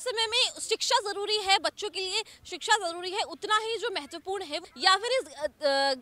समय में शिक्षा ज़रूरी है बच्चों के लिए शिक्षा ज़रूरी है उतना ही जो महत्वपूर्ण है या फिर इस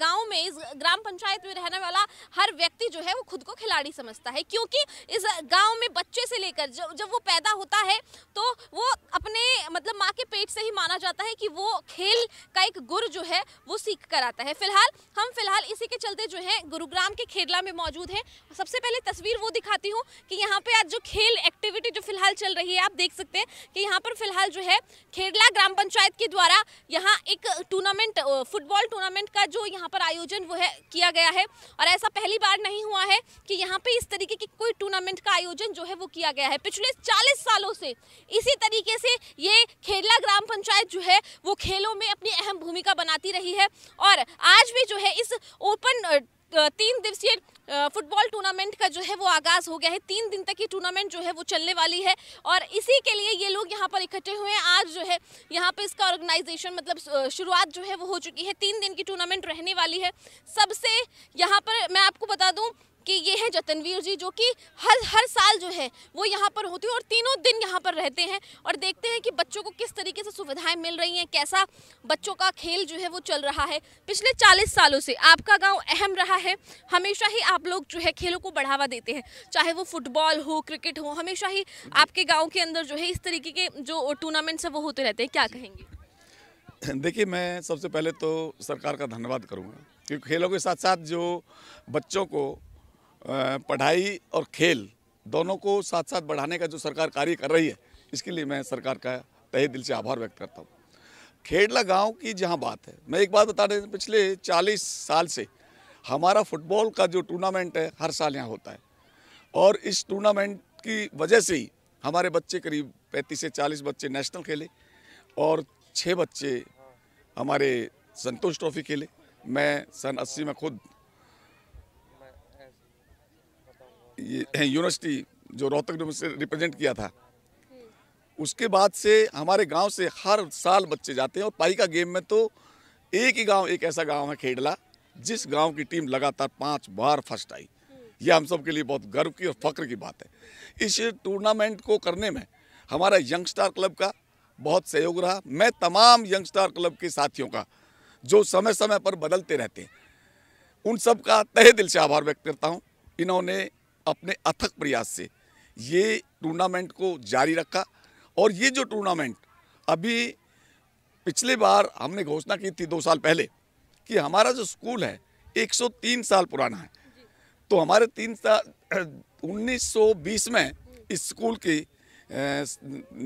गांव में इस ग्राम पंचायत में रहने वाला हर व्यक्ति जो है वो खुद को खिलाड़ी समझता है क्योंकि इस गांव में बच्चे से लेकर जब वो पैदा होता है तो वो अपने मतलब माँ के पेट से ही माना जाता है कि वो खेल का एक गुर जो है वो सीख कर आता है फिलहाल हम फिलहाल इसी के चलते जो है गुरुग्राम के खेरला में मौजूद है सबसे पहले तस्वीर वो दिखाती हूँ कि यहाँ पे आज जो खेल एक्टिविटी जो फिलहाल चल रही है आप देख सकते हैं कि यहाँ पर फिलहाल जो है खेरला ग्राम पंचायत के द्वारा यहाँ एक टूर्नामेंट फुटबॉल टूर्नामेंट का जो यहाँ पर आयोजन वो है किया गया है और ऐसा पहली बार नहीं हुआ है कि यहाँ पे इस तरीके की कोई टूर्नामेंट का आयोजन जो है वो किया गया है पिछले चालीस सालों से इसी तरीके से ये खेरला ग्राम पंचायत जो है वो खेलों में अपनी अहम भूमिका बनाती रही है और आज भी जो है इस ओपन तीन दिवसीय फुटबॉल टूर्नामेंट का जो है वो आगाज़ हो गया है तीन दिन तक ये टूर्नामेंट जो है वो चलने वाली है और इसी के लिए ये लोग यहाँ पर इकट्ठे हुए हैं आज जो है यहाँ पर इसका ऑर्गेनाइजेशन मतलब शुरुआत जो है वो हो चुकी है तीन दिन की टूर्नामेंट रहने वाली है सबसे यहाँ पर मैं आपको बता दूँ कि ये हैं जतनवीर जी जो कि हर हर साल जो है वो यहाँ पर होते हैं और तीनों दिन यहाँ पर रहते हैं और देखते हैं कि बच्चों को किस तरीके से सुविधाएं मिल रही हैं कैसा बच्चों का खेल जो है वो चल रहा है पिछले चालीस सालों से आपका गाँव अहम रहा है हमेशा ही आप लोग जो है खेलों को बढ़ावा देते हैं चाहे वो फुटबॉल हो क्रिकेट हो हमेशा ही आपके गाँव के अंदर जो है इस तरीके के जो टूर्नामेंट्स है वो होते रहते हैं क्या कहेंगे देखिए मैं सबसे पहले तो सरकार का धन्यवाद करूँगा क्योंकि खेलों के साथ साथ जो बच्चों को पढ़ाई और खेल दोनों को साथ साथ बढ़ाने का जो सरकार कार्य कर रही है इसके लिए मैं सरकार का तहे दिल से आभार व्यक्त करता हूँ खेड़ला गांव की जहाँ बात है मैं एक बात बता रहे पिछले 40 साल से हमारा फुटबॉल का जो टूर्नामेंट है हर साल यहाँ होता है और इस टूर्नामेंट की वजह से ही हमारे बच्चे करीब पैंतीस से चालीस बच्चे नेशनल खेले और छः बच्चे हमारे संतोष ट्रॉफी खेले मैं सन अस्सी में खुद यूनिवर्सिटी जो रोहतक से रिप्रेजेंट किया था उसके बाद से हमारे गांव से हर साल बच्चे जाते हैं और पाई का गेम में तो एक ही गांव एक ऐसा गांव है खेडला जिस गांव की टीम लगातार पांच बार फर्स्ट आई यह हम सब के लिए बहुत गर्व की और फक्र की बात है इस टूर्नामेंट को करने में हमारा यंगस्टार क्लब का बहुत सहयोग रहा मैं तमाम यंगस्टार क्लब के साथियों का जो समय समय पर बदलते रहते हैं उन सब का तहे दिल से आभार व्यक्त करता हूँ इन्होंने अपने अथक प्रयास से ये टूर्नामेंट को जारी रखा और ये जो टूर्नामेंट अभी पिछले बार हमने घोषणा की थी दो साल पहले कि हमारा जो स्कूल है 103 साल पुराना है तो हमारे तीन साल उन्नीस में इस स्कूल की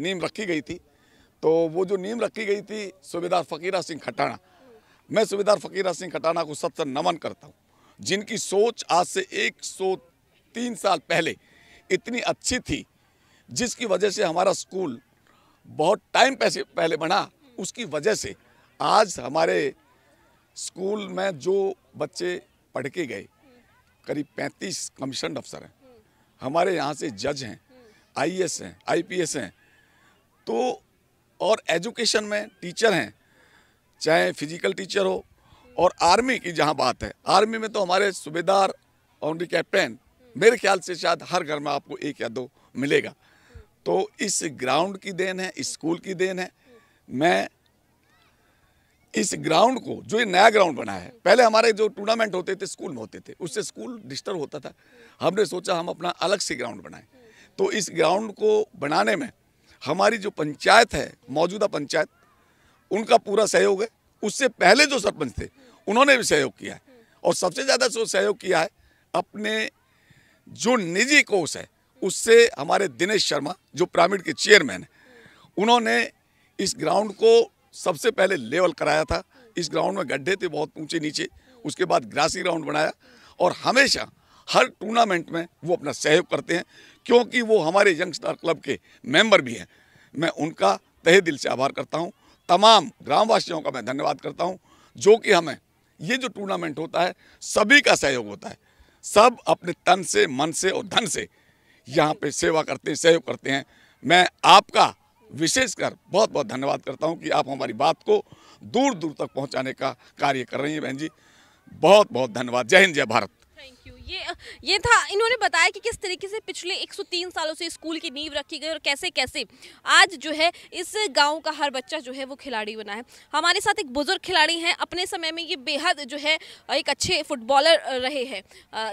नीम रखी गई थी तो वो जो नीम रखी गई थी सूबेदार फ़कीरा सिंह खटाना मैं सूबेदार फ़कीरा सिंह खटाना को सबसे नमन करता हूँ जिनकी सोच आज से एक तीन साल पहले इतनी अच्छी थी जिसकी वजह से हमारा स्कूल बहुत टाइम पैसे पहले बना उसकी वजह से आज हमारे स्कूल में जो बच्चे पढ़ के गए करीब 35 कमीशन अफसर हैं हमारे यहाँ से जज हैं आईएएस हैं आईपीएस हैं तो और एजुकेशन में टीचर हैं चाहे फिजिकल टीचर हो और आर्मी की जहाँ बात है आर्मी में तो हमारे सूबेदार ऑनरी कैप्टन मेरे ख्याल से शायद हर घर में आपको एक या दो मिलेगा तो इस ग्राउंड की देन है स्कूल की देन है मैं इस ग्राउंड को जो ये नया ग्राउंड बना है पहले हमारे जो टूर्नामेंट होते थे स्कूल में होते थे उससे स्कूल डिस्टर्ब होता था हमने सोचा हम अपना अलग से ग्राउंड बनाएं तो इस ग्राउंड को बनाने में हमारी जो पंचायत है मौजूदा पंचायत उनका पूरा सहयोग है उससे पहले जो सरपंच थे उन्होंने भी सहयोग किया है और सबसे ज़्यादा जो सहयोग किया है अपने जो निजी कोष है उससे हमारे दिनेश शर्मा जो प्रामिड के चेयरमैन हैं उन्होंने इस ग्राउंड को सबसे पहले लेवल कराया था इस ग्राउंड में गड्ढे थे बहुत ऊंचे नीचे उसके बाद ग्रासी ग्राउंड बनाया और हमेशा हर टूर्नामेंट में वो अपना सहयोग करते हैं क्योंकि वो हमारे यंग स्टार क्लब के मेंबर भी हैं मैं उनका तहे दिल से आभार करता हूँ तमाम ग्रामवासियों का मैं धन्यवाद करता हूँ जो कि हमें ये जो टूर्नामेंट होता है सभी का सहयोग होता है सब अपने तन से मन से और धन से यहाँ पे सेवा करते हैं सहयोग करते हैं मैं आपका विशेषकर बहुत बहुत धन्यवाद करता हूँ कि आप हमारी बात को दूर दूर तक पहुँचाने का कार्य कर रही हैं बहन जी बहुत बहुत धन्यवाद जय हिंद जय भारत ये ये था इन्होंने बताया कि किस तरीके से पिछले 103 सालों से स्कूल की नींव रखी गई और कैसे कैसे आज जो है इस गांव का हर बच्चा जो है वो खिलाड़ी बना है हमारे साथ एक बुजुर्ग खिलाड़ी हैं अपने समय में ये बेहद जो है एक अच्छे फुटबॉलर रहे हैं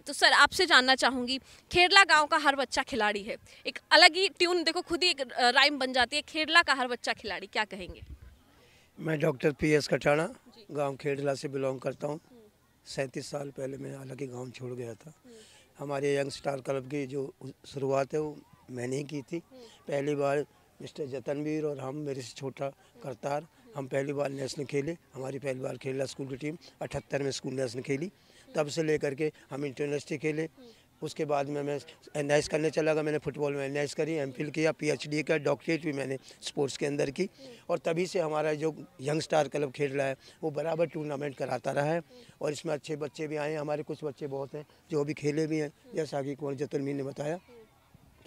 तो सर आपसे जानना चाहूँगी खेरला गाँव का हर बच्चा खिलाड़ी है एक अलग ही ट्यून देखो खुद ही एक राइम बन जाती है खेरला का हर बच्चा खिलाड़ी क्या कहेंगे मैं डॉक्टर पी एस कटाना गाँव खेरला से बिलोंग करता हूँ सैंतीस साल पहले मैं हालांकि गांव छोड़ गया था हमारे यंग स्टार क्लब की जो शुरुआत है वो मैंने ही की थी पहली बार मिस्टर जतनवीर और हम मेरे से छोटा करतार हम पहली बार नेशनल खेले हमारी पहली बार खेला स्कूल की टीम अठहत्तर में स्कूल नेशनल खेली तब से लेकर के हम इंटरनेशनल खेले उसके बाद में मैं एन करने चला गया मैंने फुटबॉल में एन करी एम फिल किया पी एच डी का डॉक्टरेट भी मैंने स्पोर्ट्स के अंदर की और तभी से हमारा जो यंग स्टार क्लब खेल रहा है वो बराबर टूर्नामेंट कराता रहा है और इसमें अच्छे बच्चे भी आए हैं हमारे कुछ बच्चे बहुत हैं जो अभी खेले भी हैं जैसा कि कुंवर जतुल ने बताया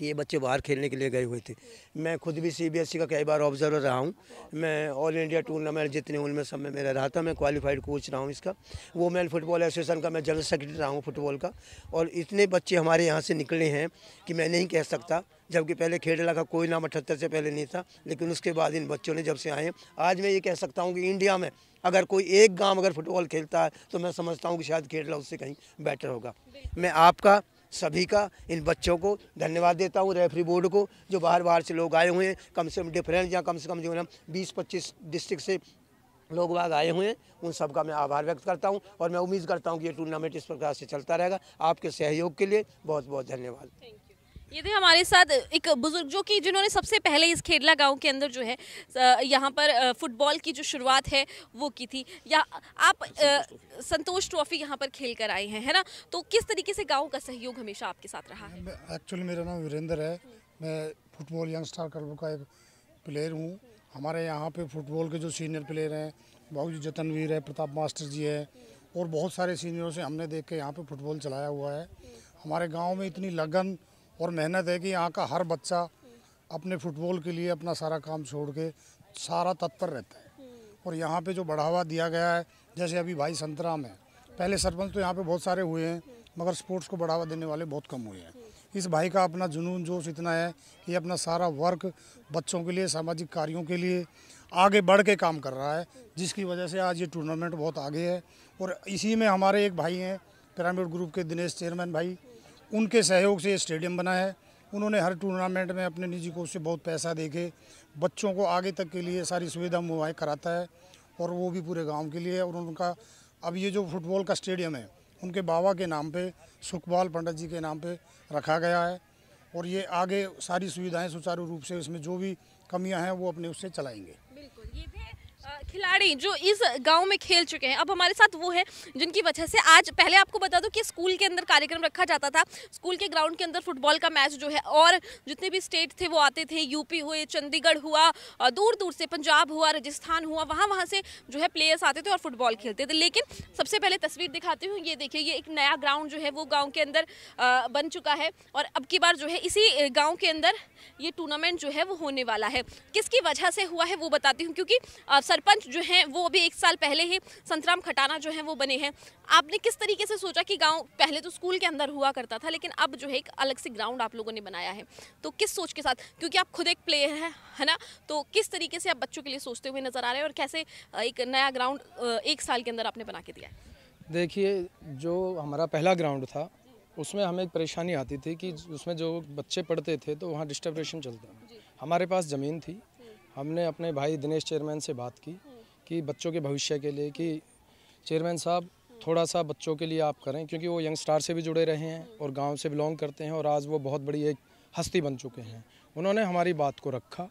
कि ये बच्चे बाहर खेलने के लिए गए हुए थे मैं खुद भी सीबीएसई e का कई बार ऑब्जर्वर रहा हूँ मैं ऑल इंडिया टूर्नामेंट जितने उनमें सब में मेरा रहा था मैं क्वालिफाइड कोच रहा हूँ इसका वोमेन फुटबॉल एसोसिएशन का मैं जनरल सेक्रेटरी रहा हूँ फुटबॉल का और इतने बच्चे हमारे यहाँ से निकले हैं कि मैं नहीं कह सकता जबकि पहले खेड़ला का कोई नाम अठहत्तर से पहले नहीं था लेकिन उसके बाद इन बच्चों ने जब से आए आज मैं ये कह सकता हूँ कि इंडिया में अगर कोई एक गांव अगर फुटबॉल खेलता है तो मैं समझता हूँ कि शायद खेड़ला उससे कहीं बेटर होगा मैं आपका सभी का इन बच्चों को धन्यवाद देता हूँ रेफरी बोर्ड को जो बाहर बाहर से लोग आए हुए हैं कम से कम डिफरेंट या कम से कम जो है ना बीस पच्चीस डिस्ट्रिक्ट से लोग बाग आए हुए हैं उन सब का मैं आभार व्यक्त करता हूं और मैं उम्मीद करता हूं कि ये टूर्नामेंट इस प्रकार से चलता रहेगा आपके सहयोग के लिए बहुत बहुत धन्यवाद ये थे हमारे साथ एक बुजुर्ग जो कि जिन्होंने सबसे पहले इस खेडला गांव के अंदर जो है यहाँ पर फुटबॉल की जो शुरुआत है वो की थी या आप संतोष ट्रॉफी यहाँ पर खेल कर आए हैं है ना तो किस तरीके से गांव का सहयोग हमेशा आपके साथ रहा है एक्चुअली मेरा नाम वीरेंद्र है मैं फुटबॉल यंग स्टार क्लब का एक प्लेयर हूँ हमारे यहाँ पर फुटबॉल के जो सीनियर प्लेयर हैं बाबू जी जतनवीर है प्रताप मास्टर जी है और बहुत सारे सीनियरों से हमने देख के यहाँ पर फुटबॉल चलाया हुआ है हमारे गाँव में इतनी लगन और मेहनत है कि यहाँ का हर बच्चा अपने फुटबॉल के लिए अपना सारा काम छोड़ के सारा तत्पर रहता है हम्म। और यहाँ पे जो बढ़ावा दिया गया है जैसे अभी भाई संतराम है पहले सरपंच तो यहाँ पे बहुत सारे हुए हैं मगर स्पोर्ट्स को बढ़ावा देने वाले बहुत कम हुए हैं हम्म। इस भाई का अपना जुनून जोश इतना है कि अपना सारा वर्क बच्चों के लिए सामाजिक कार्यों के लिए आगे बढ़ के काम कर रहा है जिसकी वजह से आज ये टूर्नामेंट बहुत आगे है और इसी में हमारे एक भाई हैं पिरामिड ग्रुप के दिनेश चेयरमैन भाई उनके सहयोग से ये स्टेडियम बना है उन्होंने हर टूर्नामेंट में अपने निजी कोष से बहुत पैसा देके बच्चों को आगे तक के लिए सारी सुविधा मुहैया कराता है और वो भी पूरे गांव के लिए और उनका अब ये जो फुटबॉल का स्टेडियम है उनके बाबा के नाम पे सुखपाल पंडित जी के नाम पे रखा गया है और ये आगे सारी सुविधाएं सुचारू रूप से इसमें जो भी कमियां हैं वो अपने उससे चलाएंगे बिल्कुल ये खिलाड़ी जो इस गांव में खेल चुके हैं अब हमारे साथ वो है जिनकी वजह से आज पहले आपको बता दूं कि स्कूल के अंदर कार्यक्रम रखा जाता था स्कूल के ग्राउंड के अंदर फुटबॉल का मैच जो है और जितने भी स्टेट थे वो आते थे यूपी हुए चंडीगढ़ हुआ दूर दूर से पंजाब हुआ राजस्थान हुआ वहाँ वहाँ से जो है प्लेयर्स आते थे और फुटबॉल खेलते थे लेकिन सबसे पहले तस्वीर दिखाती हूँ ये देखिए ये एक नया ग्राउंड जो है वो गाँव के अंदर बन चुका है और अब की बार जो है इसी गाँव के अंदर ये टूर्नामेंट जो है वो होने वाला है किसकी वजह से हुआ है वो बताती हूँ क्योंकि सरपंच जो हैं वो अभी एक साल पहले ही संतराम खटाना जो हैं वो बने हैं आपने किस तरीके से सोचा कि गांव पहले तो स्कूल के अंदर हुआ करता था लेकिन अब जो है एक अलग से ग्राउंड आप लोगों ने बनाया है तो किस सोच के साथ क्योंकि आप खुद एक प्लेयर हैं है ना तो किस तरीके से आप बच्चों के लिए सोचते हुए नज़र आ रहे हैं और कैसे एक नया ग्राउंड एक साल के अंदर आपने बना के दिया है देखिए जो हमारा पहला ग्राउंड था उसमें हमें एक परेशानी आती थी कि उसमें जो बच्चे पढ़ते थे तो वहाँ डिस्टर्बेशन चलता हमारे पास ज़मीन थी हमने अपने भाई दिनेश चेयरमैन से बात की कि बच्चों के भविष्य के लिए कि चेयरमैन साहब थोड़ा सा बच्चों के लिए आप करें क्योंकि वो यंग स्टार से भी जुड़े रहे हैं और गांव से बिलोंग करते हैं और आज वो बहुत बड़ी एक हस्ती बन चुके हैं उन्होंने हमारी बात को रखा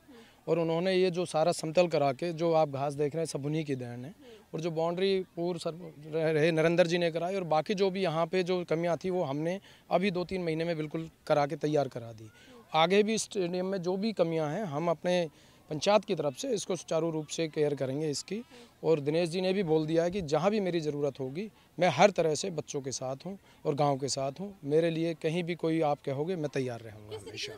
और उन्होंने ये जो सारा समतल करा के जो आप घास देख रहे हैं सब उन्हीं की देन है और जो बाउंड्री पूर्व सर रहे नरेंद्र जी ने कराई और बाकी जो भी यहाँ पे जो कमियाँ थी वो हमने अभी दो तीन महीने में बिल्कुल करा के तैयार करा दी आगे भी स्टेडियम में जो भी कमियाँ हैं हम अपने पंचायत की तरफ से इसको सुचारू रूप से केयर करेंगे इसकी और दिनेश जी ने भी बोल दिया है कि जहाँ भी मेरी ज़रूरत होगी मैं हर तरह से बच्चों के साथ हूँ और गाँव के साथ हूँ मेरे लिए कहीं भी कोई आप कहोगे मैं तैयार रहूँगा हमेशा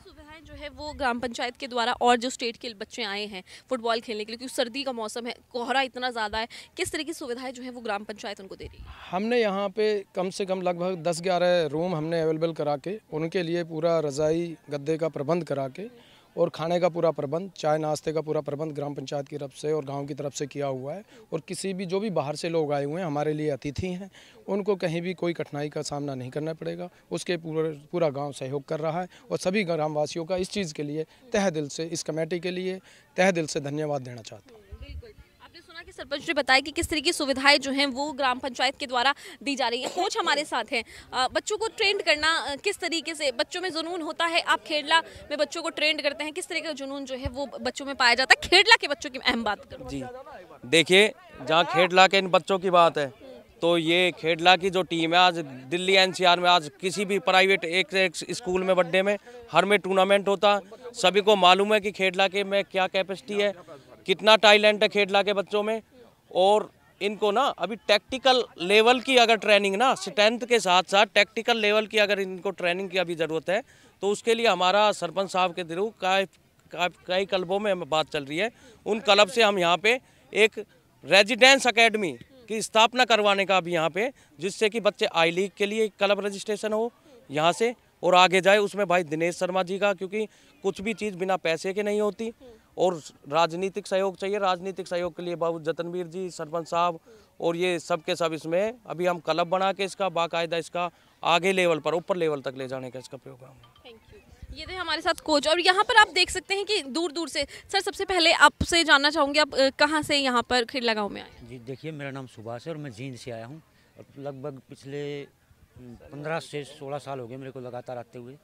जो है वो ग्राम पंचायत के द्वारा और जो स्टेट के बच्चे आए हैं फुटबॉल खेलने के लिए क्योंकि सर्दी का मौसम है कोहरा इतना ज़्यादा है किस तरह की सुविधाएं जो है वो ग्राम पंचायत उनको दे रही है हमने यहाँ पर कम से कम लगभग दस ग्यारह रूम हमने अवेलेबल करा के उनके लिए पूरा रज़ाई गद्दे का प्रबंध करा के और खाने का पूरा प्रबंध चाय नाश्ते का पूरा प्रबंध ग्राम पंचायत की तरफ से और गांव की तरफ से किया हुआ है और किसी भी जो भी बाहर से लोग आए हुए हैं हमारे लिए अतिथि हैं उनको कहीं भी कोई कठिनाई का सामना नहीं करना पड़ेगा उसके पूरा पूरा गाँव सहयोग कर रहा है और सभी ग्रामवासियों का इस चीज़ के लिए तह दिल से इस कमेटी के लिए तह दिल से धन्यवाद देना चाहता हूँ यहाँ के सरपंच ने बताया कि किस तरह की सुविधाएं जो हैं वो ग्राम पंचायत के द्वारा दी जा रही है कोच हमारे साथ हैं बच्चों को ट्रेंड करना किस तरीके से बच्चों में जुनून होता है आप खेड़ला में बच्चों को ट्रेंड करते हैं किस तरह का जुनून जो है वो बच्चों में पाया जाता है खेड़ला के बच्चों की अहम बात करूँ जी देखिए जहाँ खेड़ला के इन बच्चों की बात है तो ये खेडला की जो टीम है आज दिल्ली एनसीआर में आज किसी भी प्राइवेट एक एक स्कूल में बड्डे में हर में टूर्नामेंट होता सभी को मालूम है कि खेडला के में क्या कैपेसिटी है कितना टैलेंट है खेल के बच्चों में और इनको ना अभी टैक्टिकल लेवल की अगर ट्रेनिंग ना स्ट्रेंथ के साथ साथ टैक्टिकल लेवल की अगर इनको ट्रेनिंग की अभी ज़रूरत है तो उसके लिए हमारा सरपंच साहब के थ्रू कई कई क्लबों में हमें बात चल रही है उन क्लब से हम यहाँ पे एक रेजिडेंस अकेडमी की स्थापना करवाने का अभी यहाँ पे जिससे कि बच्चे आई लीग के लिए क्लब रजिस्ट्रेशन हो यहाँ से और आगे जाए उसमें भाई दिनेश शर्मा जी का क्योंकि कुछ भी चीज़ बिना पैसे के नहीं होती और राजनीतिक सहयोग चाहिए राजनीतिक सहयोग के लिए बाबू जतनवीर जी सरपंच साहब और ये सब के सब इसमें अभी हम क्लब बना के इसका बाकायदा इसका आगे लेवल पर ऊपर लेवल तक ले जाने का इसका प्रोग्राम है ये थे हमारे साथ कोच और यहाँ पर आप देख सकते हैं कि दूर दूर से सर सबसे पहले आपसे जानना चाहूँगी आप कहाँ से यहाँ पर खिड़ला गाँव में आए जी देखिए मेरा नाम सुभाष है और मैं जींद से आया हूँ लगभग पिछले पंद्रह से सोलह साल हो गए मेरे को लगातार आते हुए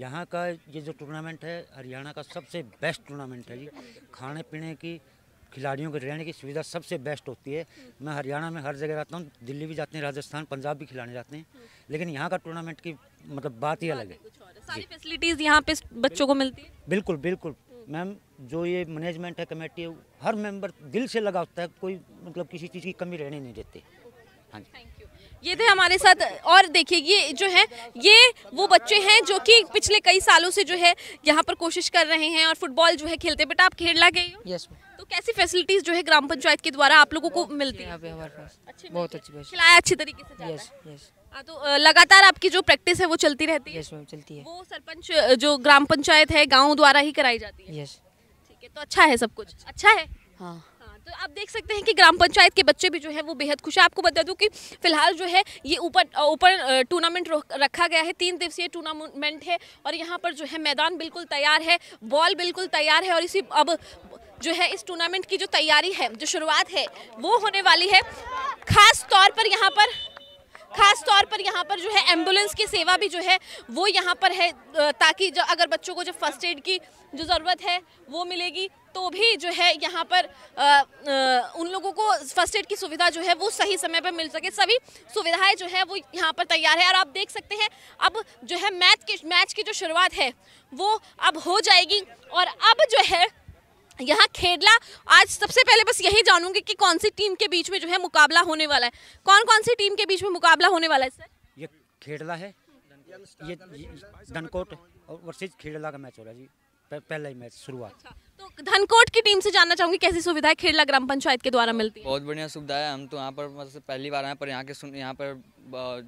यहाँ का ये जो टूर्नामेंट है हरियाणा का सबसे बेस्ट टूर्नामेंट है जी खाने पीने की खिलाड़ियों के रहने की सुविधा सबसे बेस्ट होती है मैं हरियाणा में हर जगह रहता हूँ दिल्ली भी जाते हैं राजस्थान पंजाब भी खिलाने जाते हैं लेकिन यहाँ का टूर्नामेंट की मतलब बात ही अलग है सारी फैसिलिटीज़ यहाँ पे बच्चों को मिलती है बिल्कुल बिल्कुल मैम जो ये मैनेजमेंट है कमेटी है हर मेंबर दिल से लगा होता है कोई मतलब किसी चीज़ की कमी रहने नहीं देते हाँ जी थैंक यू ये थे हमारे साथ और देखिए ये जो है ये वो बच्चे हैं जो कि पिछले कई सालों से जो है यहाँ पर कोशिश कर रहे हैं और फुटबॉल जो है खेलते बेटा आप खेला गए yes, तो कैसी फैसिलिटीज जो है ग्राम पंचायत के द्वारा आप लोगों को मिलती है बहुत अच्छी खिलाया अच्छी तरीके से yes, yes. हाँ, तो लगातार आपकी जो प्रैक्टिस है वो चलती रहती है चलती है वो सरपंच जो ग्राम पंचायत है गाँव द्वारा ही कराई जाती है है तो अच्छा है सब कुछ अच्छा है हाँ, हाँ। तो आप देख सकते हैं कि ग्राम पंचायत के बच्चे भी जो है वो बेहद खुश है आपको बता दूं कि फिलहाल जो है ये ऊपर ऊपर टूर्नामेंट रखा गया है तीन दिवसीय टूर्नामेंट है और यहाँ पर जो है मैदान बिल्कुल तैयार है बॉल बिल्कुल तैयार है और इसी अब जो है इस टूर्नामेंट की जो तैयारी है जो शुरुआत है वो होने वाली है खास तौर पर यहाँ पर खास तौर पर यहाँ पर जो है एम्बुलेंस की सेवा भी जो है वो यहाँ पर है ताकि जो अगर बच्चों को जो फर्स्ट एड की जो ज़रूरत है वो मिलेगी तो भी जो है यहाँ पर आ, आ, उन लोगों को फर्स्ट एड की सुविधा जो है वो सही समय पर मिल सके सभी सुविधाएं जो है वो यहाँ पर तैयार है और आप देख सकते हैं अब जो है मैच की मैच की जो शुरुआत है वो अब हो जाएगी और अब जो है यहाँ खेडला आज सबसे पहले बस यही जानूंगी कि कौन सी टीम के बीच में जो है मुकाबला होने वाला है कौन कौन सी टीम के बीच में मुकाबला होने वाला है सर ये खेडला है ये, धनकोट वर्सेज खेडला का मैच हो रहा है जी पहला ही मैच शुरुआत अच्छा, तो धनकोट की टीम से जानना चाहूंगी कैसी सुविधा है खेड़ला ग्राम पंचायत के द्वारा मिलती है बहुत बढ़िया सुविधा है हम तो यहाँ पर मतलब पहली बार आए पर यहाँ के सुन यहाँ पर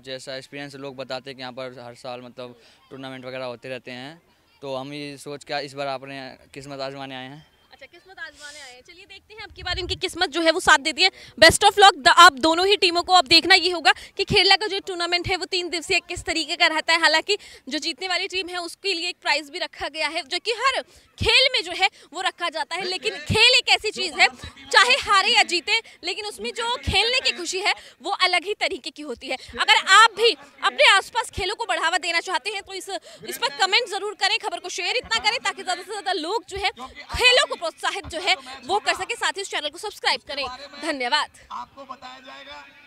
जैसा एक्सपीरियंस लोग बताते हैं कि यहाँ पर हर साल मतलब टूर्नामेंट वगैरह होते रहते हैं तो हम ये सोच के इस बार आपने किस्मत आजमाने आए हैं sé que es lo किस्मत आजमाने आए हैं चलिए देखते हैं अब की बार इनकी किस्मत जो है वो साथ देती है बेस्ट ऑफ लॉक आप दोनों ही टीमों को अब देखना ये होगा कि खेला का जो टूर्नामेंट है वो तीन दिवसीय किस तरीके का रहता है हालांकि जो जीतने वाली टीम है उसके लिए एक प्राइज भी रखा गया है जो कि हर खेल में जो है वो रखा जाता है लेकिन खेल एक ऐसी चीज़ है चाहे हारे या जीते लेकिन उसमें जो खेलने की खुशी है वो अलग ही तरीके की होती है अगर आप भी अपने आसपास खेलों को बढ़ावा देना चाहते हैं तो इस इस पर कमेंट जरूर करें खबर को शेयर इतना करें ताकि ज़्यादा से ज़्यादा लोग जो है खेलों को प्रोत्साहित जो है वो कर सके साथ ही इस चैनल को सब्सक्राइब करें धन्यवाद आपको बताया जाएगा